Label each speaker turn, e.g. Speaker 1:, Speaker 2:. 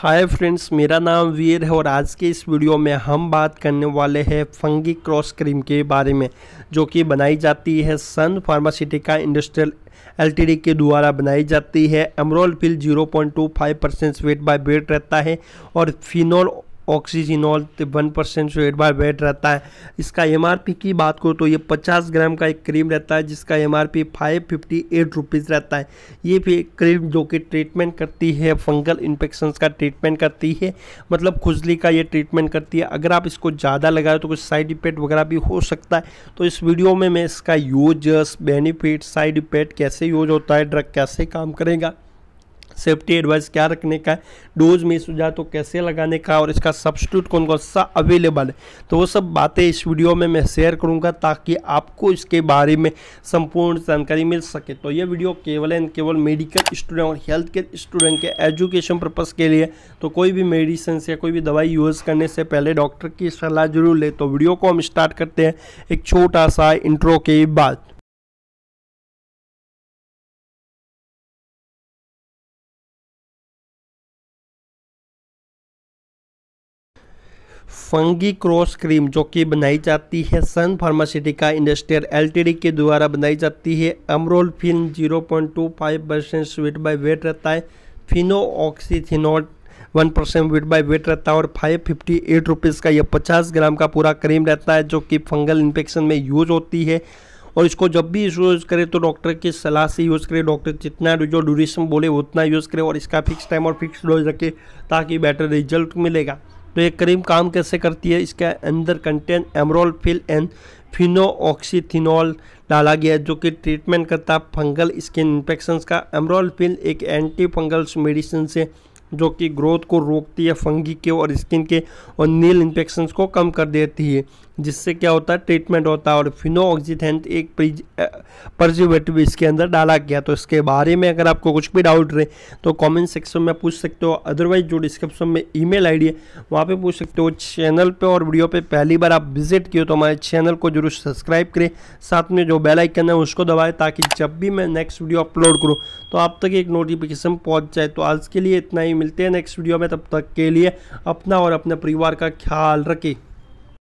Speaker 1: hi friends मेरा नाम वीर है और आज के इस वीडियो में हम बात करने वाले हैं फंगी क्रॉस क्रीम के बारे में जो कि बनाई जाती है सन फार्मासिटिका इंडस्ट्रियल एलटीडी के द्वारा बनाई जाती है amorolfine 0.25 percent weight by weight रहता है और फिनोल ऑक्सीजिनॉल वन परसेंट से बार वेट रहता है इसका एम की बात करो तो ये पचास ग्राम का एक क्रीम रहता है जिसका M R P five fifty eight rupees रहता है ये भी एक क्रीम जो कि ट्रीटमेंट करती है फंगल इन्फेक्शन का ट्रीटमेंट करती है मतलब खुजली का ये ट्रीटमेंट करती है अगर आप इसको ज़्यादा लगाए तो कुछ साइड इफेक्ट वगैरह भी हो सकता है तो इस वीडियो में मैं इसका यूजर्स बेनिफिट साइड इफेक्ट कैसे यूज होता है ड्रग कैसे काम करेगा सेफ्टी एडवाइस क्या रखने का डोज में जाए तो कैसे लगाने का और इसका सब्सिट्यूट कौन कौन सा अवेलेबल है तो वो सब बातें इस वीडियो में मैं शेयर करूँगा ताकि आपको इसके बारे में संपूर्ण जानकारी मिल सके तो ये वीडियो केवल एंड केवल मेडिकल स्टूडेंट और हेल्थ केयर स्टूडेंट के एजुकेशन पर्पज़ के लिए तो कोई भी मेडिसिन या कोई भी दवाई यूज़ करने से पहले डॉक्टर की सलाह जरूर ले तो वीडियो को हम स्टार्ट करते हैं एक छोटा सा इंट्रो के बाद फंगी क्रॉस क्रीम जो कि बनाई जाती है सन फार्मास्यूटिका इंडस्ट्रियल एलटीडी के द्वारा बनाई जाती है अमरोल टू 0.25 परसेंट स्वीट बाय वेट रहता है phenoxyethanol one percent weight by weight रहता है और फाइव फिफ्टी एट रुपीज़ का यह पचास ग्राम का पूरा क्रीम रहता है जो कि फंगल इन्फेक्शन में यूज होती है और इसको जब भी यूज़ करें तो डॉक्टर की सलाह से यूज़ करें डॉक्टर जितना जो ड्यूरेशन बोले उतना यूज़ करें और इसका फिक्स टाइम और फिक्स डोज रखें ताकि बेटर रिजल्ट मिलेगा तो ये क्रीम काम कैसे करती है इसके अंदर contain amorolfine and phenoxyethanol डाला गया है जो कि ट्रीटमेंट करता है फंगल स्किन इन्फेक्शंस का एमरोल फिल एक एंटी फंगल मेडिसिन से जो कि ग्रोथ को रोकती है फंगी के और स्किन के और नील इन्फेक्शन को कम कर देती है जिससे क्या होता है ट्रीटमेंट होता है और फिनोऑक्सीथेंट एक प्रजिवेटिव इसके अंदर डाला गया तो इसके बारे में अगर आपको कुछ भी डाउट रहे तो कमेंट सेक्शन में पूछ सकते हो अदरवाइज जो डिस्क्रिप्शन में ईमेल आईडी है वहाँ पे पूछ सकते हो चैनल पे और वीडियो पे पहली बार आप विजिट किए तो हमारे चैनल को जरूर सब्सक्राइब करें साथ में जो बेलाइकन है उसको दबाए ताकि जब भी मैं नेक्स्ट वीडियो अपलोड करूँ तो आप तक एक नोटिफिकेशन पहुँच जाए तो आज के लिए इतना ही मिलते हैं नेक्स्ट वीडियो में तब तक के लिए अपना और अपने परिवार का ख्याल रखें